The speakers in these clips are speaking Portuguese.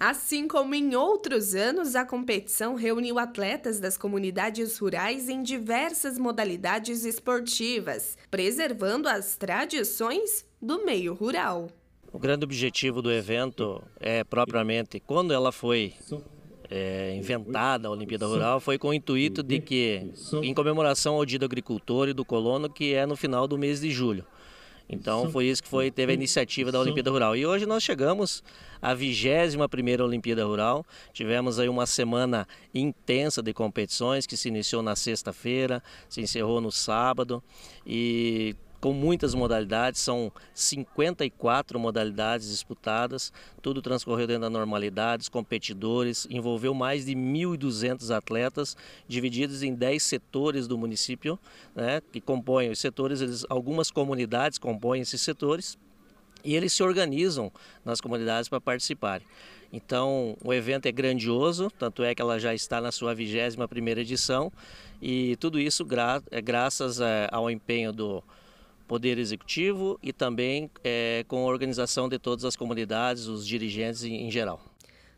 Assim como em outros anos, a competição reuniu atletas das comunidades rurais em diversas modalidades esportivas, preservando as tradições do meio rural. O grande objetivo do evento é propriamente quando ela foi é, inventada a Olimpíada Rural foi com o intuito de que, em comemoração ao Dia do Agricultor e do Colono, que é no final do mês de julho. Então foi isso que foi teve a iniciativa da Olimpíada Rural. E hoje nós chegamos à 21 Olimpíada Rural. Tivemos aí uma semana intensa de competições que se iniciou na sexta-feira, se encerrou no sábado e com muitas modalidades, são 54 modalidades disputadas, tudo transcorreu dentro da normalidade, os competidores, envolveu mais de 1.200 atletas, divididos em 10 setores do município, né, que compõem os setores, eles, algumas comunidades compõem esses setores, e eles se organizam nas comunidades para participarem. Então, o evento é grandioso, tanto é que ela já está na sua 21ª edição, e tudo isso gra é graças eh, ao empenho do Poder Executivo e também é, com a organização de todas as comunidades, os dirigentes em, em geral.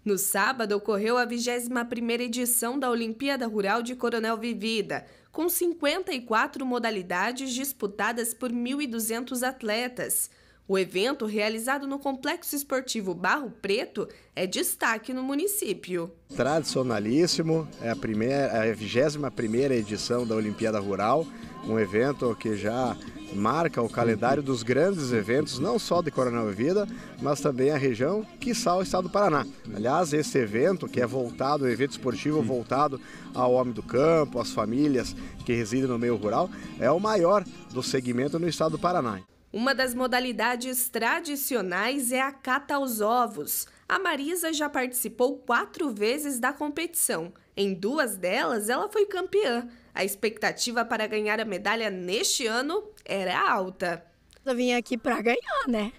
No sábado ocorreu a 21ª edição da Olimpíada Rural de Coronel Vivida, com 54 modalidades disputadas por 1.200 atletas. O evento, realizado no Complexo Esportivo Barro Preto, é destaque no município. Tradicionalíssimo, é a, primeira, é a 21ª edição da Olimpíada Rural, um evento que já marca o calendário dos grandes eventos, não só de Coronel Vida, mas também a região, quiçá o estado do Paraná. Aliás, esse evento, que é voltado, um evento esportivo voltado ao homem do campo, às famílias que residem no meio rural, é o maior do segmento no estado do Paraná. Uma das modalidades tradicionais é a cata aos ovos. A Marisa já participou quatro vezes da competição. Em duas delas, ela foi campeã. A expectativa para ganhar a medalha neste ano era alta. Eu vim aqui para ganhar, né?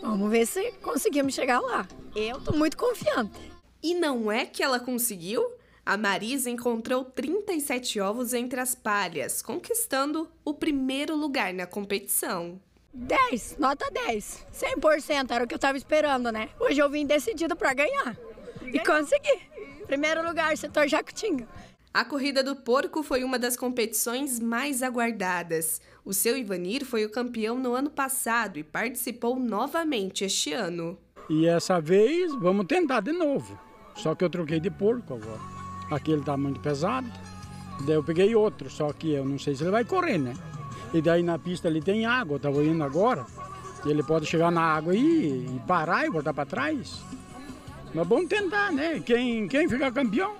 Vamos ver se conseguimos chegar lá. Eu tô muito confiante. E não é que ela conseguiu? A Marisa encontrou 37 ovos entre as palhas, conquistando o primeiro lugar na competição. 10, nota 10. 100% era o que eu estava esperando, né? Hoje eu vim decidido para ganhar. E consegui. Primeiro lugar, setor Jacutinga. A corrida do porco foi uma das competições mais aguardadas. O seu Ivanir foi o campeão no ano passado e participou novamente este ano. E essa vez vamos tentar de novo. Só que eu troquei de porco agora. Aquele tá muito pesado. Daí eu peguei outro, só que eu não sei se ele vai correr, né? E daí na pista ali tem água, eu tava indo agora. Ele pode chegar na água e, e parar e voltar para trás. Mas vamos tentar, né? Quem, quem ficar campeão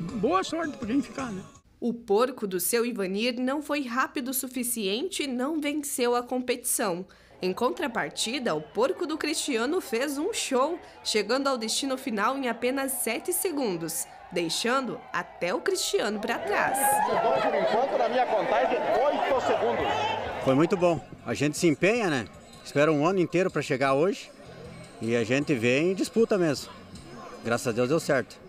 boa sorte para quem ficar, né? O porco do seu Ivanir não foi rápido o suficiente e não venceu a competição. Em contrapartida, o porco do Cristiano fez um show, chegando ao destino final em apenas 7 segundos, deixando até o Cristiano para trás. Foi muito bom. A gente se empenha, né? Espera um ano inteiro para chegar hoje e a gente vem e disputa mesmo. Graças a Deus deu certo.